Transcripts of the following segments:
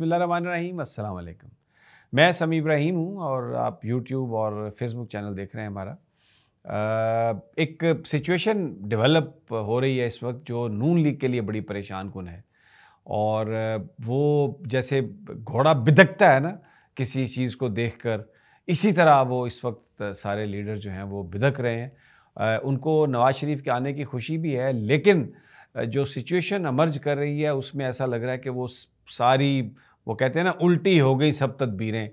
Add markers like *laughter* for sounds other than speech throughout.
बसमीम अल्लाम मैं समी इब्राहिम हूँ और आप यूट्यूब और फेसबुक चैनल देख रहे हैं हमारा एक सिचुएशन डेवलप हो रही है इस वक्त जो नून लीग के लिए बड़ी परेशान कन है और वो जैसे घोड़ा बिदकता है ना किसी चीज़ को देखकर इसी तरह वो इस वक्त सारे लीडर जो हैं वो बिदक रहे हैं उनको नवाज़ शरीफ के आने की खुशी भी है लेकिन जो सिचुएशन अमर्ज कर रही है उसमें ऐसा लग रहा है कि वो सारी वो कहते हैं ना उल्टी हो गई सब तदबीरें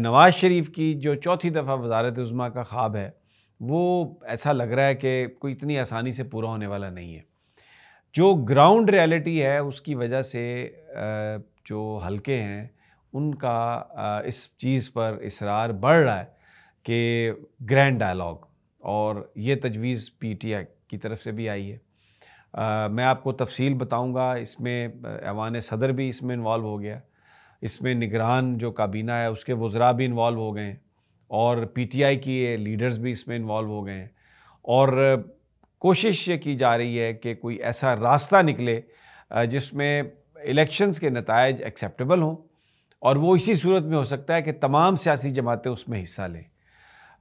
नवाज़ शरीफ की जो चौथी दफ़ा वजारत उज़मा का ख्वाब है वो ऐसा लग रहा है कि कोई इतनी आसानी से पूरा होने वाला नहीं है जो ग्राउंड रियलिटी है उसकी वजह से जो हल्के हैं उनका इस चीज़ पर इसरार बढ़ रहा है कि ग्रैंड डायलॉग और ये तजवीज़ पीटीआई की तरफ से भी आई है आ, मैं आपको तफसील बताऊंगा इसमें ऐवान सदर भी इसमें इन्वॉल्व हो गया इसमें निगरान जो काबीना है उसके वज्रा भी इन्वॉल्व हो गए पी और पीटीआई की लीडर्स भी इसमें इन्वॉल्व हो गए और कोशिश ये की जा रही है कि कोई ऐसा रास्ता निकले जिसमें इलेक्शंस के नतज एक्सेप्टेबल हों और वो इसी सूरत में हो सकता है कि तमाम सियासी जमातें उसमें हिस्सा लें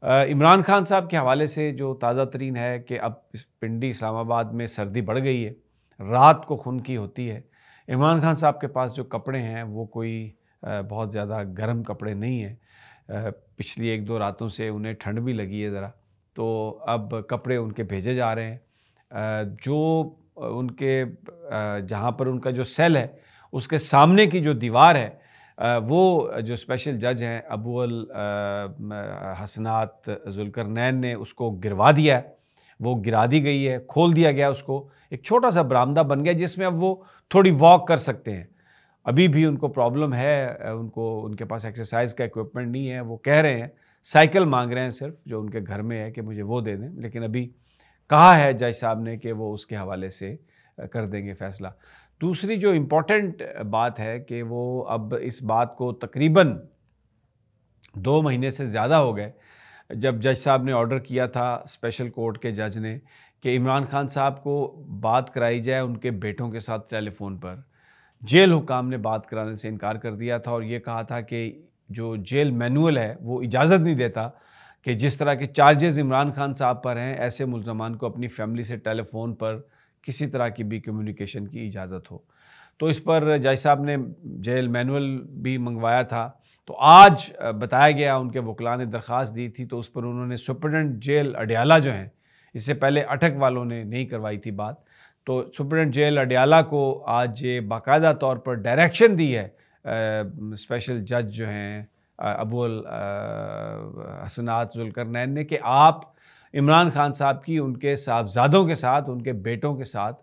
इमरान खान साहब के हवाले से जो ताज़ा तरीन है कि अब इस पिंडी इस्लामाबाद में सर्दी बढ़ गई है रात को खून की होती है इमरान खान साहब के पास जो कपड़े हैं वो कोई बहुत ज़्यादा गर्म कपड़े नहीं हैं पिछली एक दो रातों से उन्हें ठंड भी लगी है ज़रा तो अब कपड़े उनके भेजे जा रहे हैं जो उनके जहाँ पर उनका जो सेल है उसके सामने की जो दीवार है वो जो स्पेशल जज हैं अबूल हसनात जुलकरनैन ने उसको गिरवा दिया है वो गिरा दी गई है खोल दिया गया उसको एक छोटा सा बरामदा बन गया जिसमें अब वो थोड़ी वॉक कर सकते हैं अभी भी उनको प्रॉब्लम है उनको उनके पास एक्सरसाइज का इक्विपमेंट नहीं है वो कह रहे हैं साइकिल मांग रहे हैं सिर्फ जो उनके घर में है कि मुझे वो दे दें लेकिन अभी कहा है जज साहब ने कि वो उसके हवाले से कर देंगे फैसला दूसरी जो इम्पोर्टेंट बात है कि वो अब इस बात को तकरीबन दो महीने से ज़्यादा हो गए जब जज साहब ने ऑर्डर किया था स्पेशल कोर्ट के जज ने कि इमरान खान साहब को बात कराई जाए उनके बेटों के साथ टेलीफोन पर जेल हुकाम ने बात कराने से इनकार कर दिया था और ये कहा था कि जो जेल मैनुअल है वो इजाज़त नहीं देता कि जिस तरह के चार्जेस इमरान खान साहब पर हैं ऐसे मुलजमान को अपनी फैमिली से टेलीफोन पर किसी तरह की भी कम्युनिकेशन की इजाज़त हो तो इस पर जाय साहब ने जेल मैनुअल भी मंगवाया था तो आज बताया गया उनके वकला ने दरख्वास्त दी थी तो उस पर उन्होंने सुप्रिटेंडेंट जेल अडयाला जो हैं इससे पहले अटक वालों ने नहीं करवाई थी बात तो सुप्रिटेंडेंट जेल अडयाला को आज ये बाकायदा तौर पर डायरेक्शन दी है स्पेशल जज जो हैं अबुल हसनात जुलकरनैन ने कि आप इमरान खान साहब की उनके साहबजादों के साथ उनके बेटों के साथ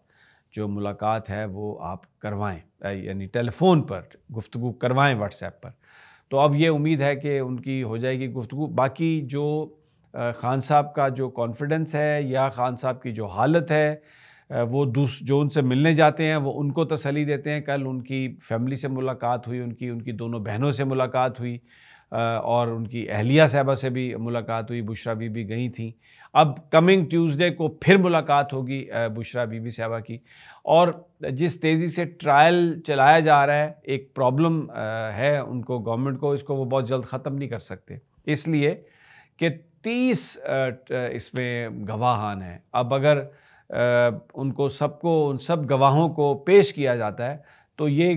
जो मुलाकात है वो आप करवाएं यानी टेलीफोन पर गुफ्तु करवाएं व्हाट्सएप पर तो अब ये उम्मीद है कि उनकी हो जाएगी गुफ्तु बाकी जो खान साहब का जो कॉन्फिडेंस है या खान साहब की जो हालत है वो दूस जो उनसे मिलने जाते हैं वो उनको तसली देते हैं कल उनकी फैमिली से मुलाकात हुई उनकी उनकी दोनों बहनों से मुलाकात हुई और उनकी अहलिया साहबा से भी मुलाकात हुई बुशरा बीबी गई थी अब कमिंग ट्यूसडे को फिर मुलाकात होगी बुशरा बीबी साहबा की और जिस तेज़ी से ट्रायल चलाया जा रहा है एक प्रॉब्लम है उनको गवर्नमेंट को इसको वो बहुत जल्द ख़त्म नहीं कर सकते इसलिए कि तीस इसमें गवाहान हैं अब अगर उनको सबको उन सब गवाहों को पेश किया जाता है तो ये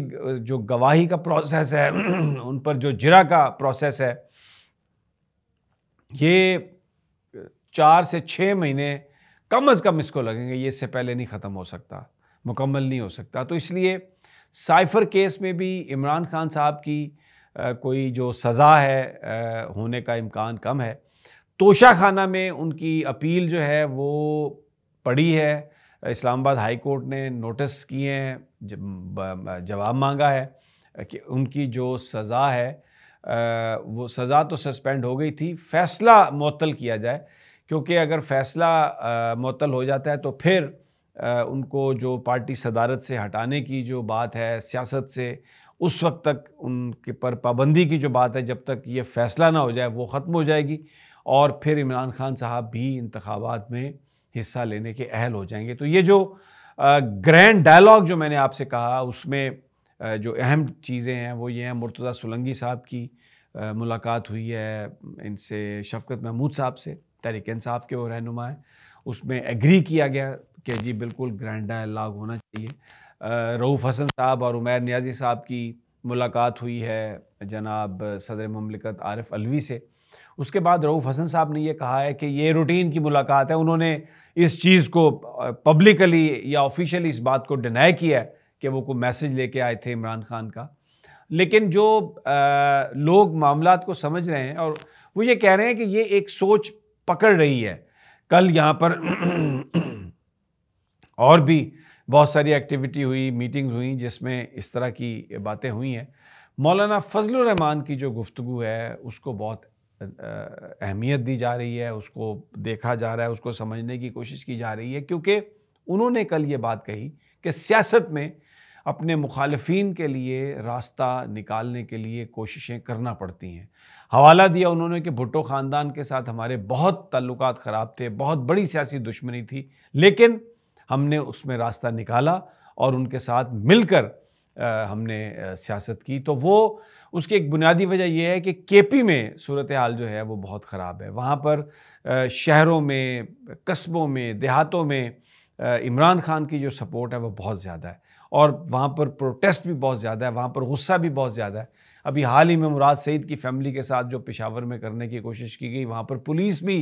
जो गवाही का प्रोसेस है *clears throat* उन पर जो जिरा का प्रोसेस है ये चार से छः महीने कम अज़ कम इसको लगेंगे ये इससे पहले नहीं ख़त्म हो सकता मुकम्मल नहीं हो सकता तो इसलिए साइफ़र केस में भी इमरान खान साहब की कोई जो सज़ा है होने का इम्कान कम है तोशा खाना में उनकी अपील जो है वो पड़ी है इस्लामाबाद हाई कोर्ट ने नोटिस किए हैं जवाब मांगा है कि उनकी जो सज़ा है आ, वो सज़ा तो सस्पेंड हो गई थी फ़ैसला मअतल किया जाए क्योंकि अगर फ़ैसला मअतल हो जाता है तो फिर आ, उनको जो पार्टी सदारत से हटाने की जो बात है सियासत से उस वक्त तक उनके पर पाबंदी की जो बात है जब तक ये फ़ैसला ना हो जाए वो ख़त्म हो जाएगी और फिर इमरान खान साहब भी इंतबात में हिस्सा लेने के अहल हो जाएंगे तो ये जो ग्रैंड डायलॉग जो मैंने आपसे कहा उसमें जो अहम चीज़ें हैं वो ये हैं मुर्तज़ा सुलंगी साहब की मुलाकात हुई है इनसे शफकत महमूद साहब से तहरीक साहब के वो रहनुमा हैं उसमें एग्री किया गया कि जी बिल्कुल ग्रैंड डायलॉग होना चाहिए रऊफ़ हसन साहब और उमैर न्याजी साहब की मुलाकात हुई है जनाब सदर ममलिकत आरिफ अलवी से उसके बाद रऊफ़ हसन साहब ने यह कहा है कि ये रूटीन की मुलाकात है उन्होंने इस चीज़ को पब्लिकली या ऑफिशियली इस बात को डिनाई किया है कि वो कोई मैसेज लेके आए थे इमरान खान का लेकिन जो आ, लोग मामला को समझ रहे हैं और वो ये कह रहे हैं कि ये एक सोच पकड़ रही है कल यहाँ पर *clears throat* और भी बहुत सारी एक्टिविटी हुई मीटिंग हुई जिसमें इस तरह की बातें हुई हैं मौलाना फजल रहमान की जो गुफ्तु है उसको बहुत अहमियत दी जा रही है उसको देखा जा रहा है उसको समझने की कोशिश की जा रही है क्योंकि उन्होंने कल ये बात कही कि सियासत में अपने मुखालफन के लिए रास्ता निकालने के लिए कोशिशें करना पड़ती हैं हवाला दिया उन्होंने कि भुट्टो ख़ानदान के साथ हमारे बहुत ताल्लुक ख़राब थे बहुत बड़ी सियासी दुश्मनी थी लेकिन हमने उसमें रास्ता निकाला और उनके साथ मिलकर हमने सियासत की तो वो उसकी एक बुनियादी वजह यह है कि केपी में सूरत हाल जो है वो बहुत ख़राब है वहाँ पर शहरों में कस्बों में देहातों में इमरान खान की जो सपोर्ट है वो बहुत ज़्यादा है और वहाँ पर प्रोटेस्ट भी बहुत ज़्यादा है वहाँ पर गुस्सा भी बहुत ज़्यादा है अभी हाल ही में मुराद सईद की फैमिली के साथ जो पेशावर में करने की कोशिश की गई वहाँ पर पुलिस भी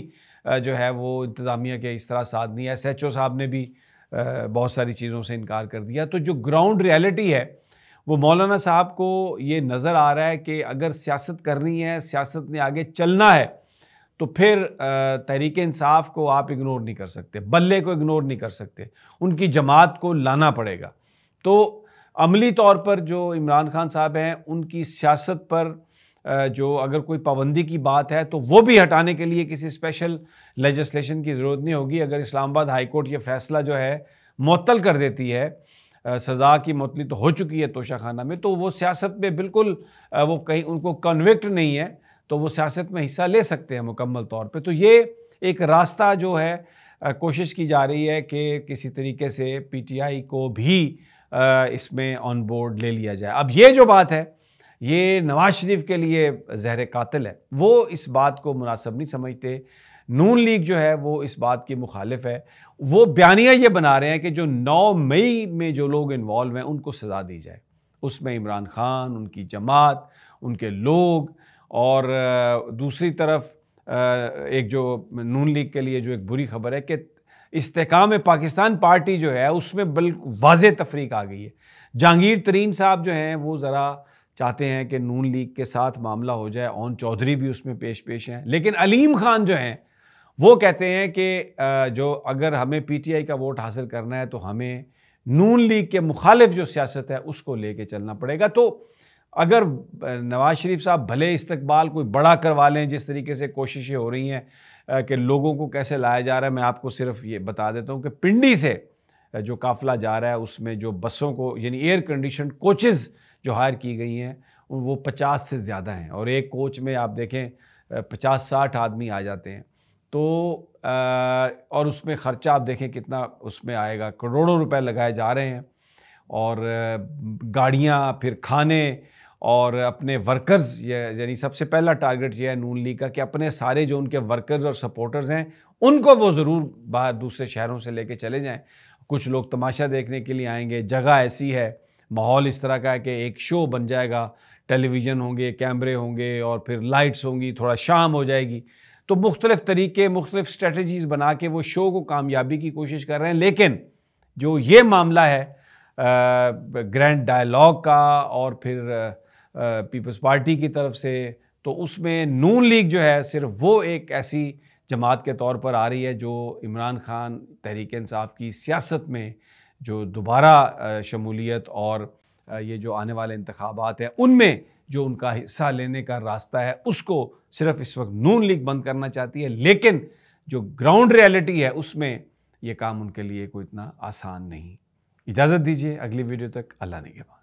जो है वो इंतज़ामिया के इस तरह साथ नहीं एस एच ओ साहब ने भी बहुत सारी चीज़ों से इनकार कर दिया तो जो ग्राउंड रियलिटी है वो मौलाना साहब को ये नज़र आ रहा है कि अगर सियासत करनी है सियासत ने आगे चलना है तो फिर तहरीक इंसाफ को आप इग्नोर नहीं कर सकते बल्ले को इग्नोर नहीं कर सकते उनकी जमात को लाना पड़ेगा तो अमली तौर पर जो इमरान खान साहब हैं उनकी सियासत पर जो अगर कोई पाबंदी की बात है तो वो भी हटाने के लिए किसी स्पेशल लेजिस्लेशन की ज़रूरत नहीं होगी अगर इस्लामाबाद हाई कोर्ट ये फैसला जो है मअतल कर देती है सज़ा की मतली तो हो चुकी है तोशा खाना में तो वो सियासत में बिल्कुल वो कहीं उनको कन्विक्ट नहीं है तो वो सियासत में हिस्सा ले सकते हैं मुकम्मल तौर पर तो ये एक रास्ता जो है कोशिश की जा रही है कि किसी तरीके से पीटीआई को भी इसमें ऑन बोर्ड ले लिया जाए अब ये जो बात है ये नवाज शरीफ के लिए जहर कातिल है वो इस बात को मुनासब नहीं समझते नून लीग जो है वो इस बात की मुखालिफ है वो बयानिया ये बना रहे हैं कि जो 9 मई में जो लोग इन्वॉल्व हैं उनको सज़ा दी जाए उसमें इमरान खान उनकी जमात उनके लोग और दूसरी तरफ एक जो नून लीग के लिए जो एक बुरी खबर है कि इस्तेकाम पाकिस्तान पार्टी जो है उसमें बल वाज तफरीक आ गई है जहांगीर तरीन साहब जो हैं वो ज़रा चाहते हैं कि नून लीग के साथ मामला हो जाए ओन चौधरी भी उसमें पेश पेश हैं लेकिन अलीम खान जो हैं वो कहते हैं कि जो अगर हमें पीटीआई का वोट हासिल करना है तो हमें नून लीग के मुखालिफ जो सियासत है उसको लेके चलना पड़ेगा तो अगर नवाज शरीफ साहब भले इस्तकबाल कोई बड़ा करवा लें जिस तरीके से कोशिशें हो रही हैं कि लोगों को कैसे लाया जा रहा है मैं आपको सिर्फ ये बता देता हूँ कि पिंडी से जो काफिला जा रहा है उसमें जो बसों को यानी एयर कंडीशन कोचेज़ जो हायर की गई हैं वो पचास से ज़्यादा हैं और एक कोच में आप देखें पचास साठ आदमी आ जाते हैं तो आ, और उसमें ख़र्चा आप देखें कितना उसमें आएगा करोड़ों रुपए लगाए जा रहे हैं और गाड़ियाँ फिर खाने और अपने वर्कर्स यानी सबसे पहला टारगेट ये है नून लीग का कि अपने सारे जो उनके वर्कर्स और सपोर्टर्स हैं उनको वो ज़रूर बाहर दूसरे शहरों से लेके चले जाएं कुछ लोग तमाशा देखने के लिए आएंगे जगह ऐसी है माहौल इस तरह का है कि एक शो बन जाएगा टेलीविज़न होंगे कैमरे होंगे और फिर लाइट्स होंगी थोड़ा शाम हो जाएगी तो मुख्तलिफ़ तरीके मुख्तलिफ स्ट्रेटजीज़ बना के वो शो को कामयाबी की कोशिश कर रहे हैं लेकिन जो ये मामला है ग्रैंड डायलॉग का और फिर पीपल्स पार्टी की तरफ से तो उसमें नून लीग जो है सिर्फ वो एक ऐसी जमात के तौर पर आ रही है जो इमरान खान तहरीक इंसाफ की सियासत में जो दोबारा शमूलियत और ये जो आने वाले इंतबात हैं उनमें जो उनका हिस्सा लेने का रास्ता है उसको सिर्फ इस वक्त नून लीग बंद करना चाहती है लेकिन जो ग्राउंड रियलिटी है उसमें ये काम उनके लिए कोई इतना आसान नहीं इजाज़त दीजिए अगली वीडियो तक अल्लाह ने के बाद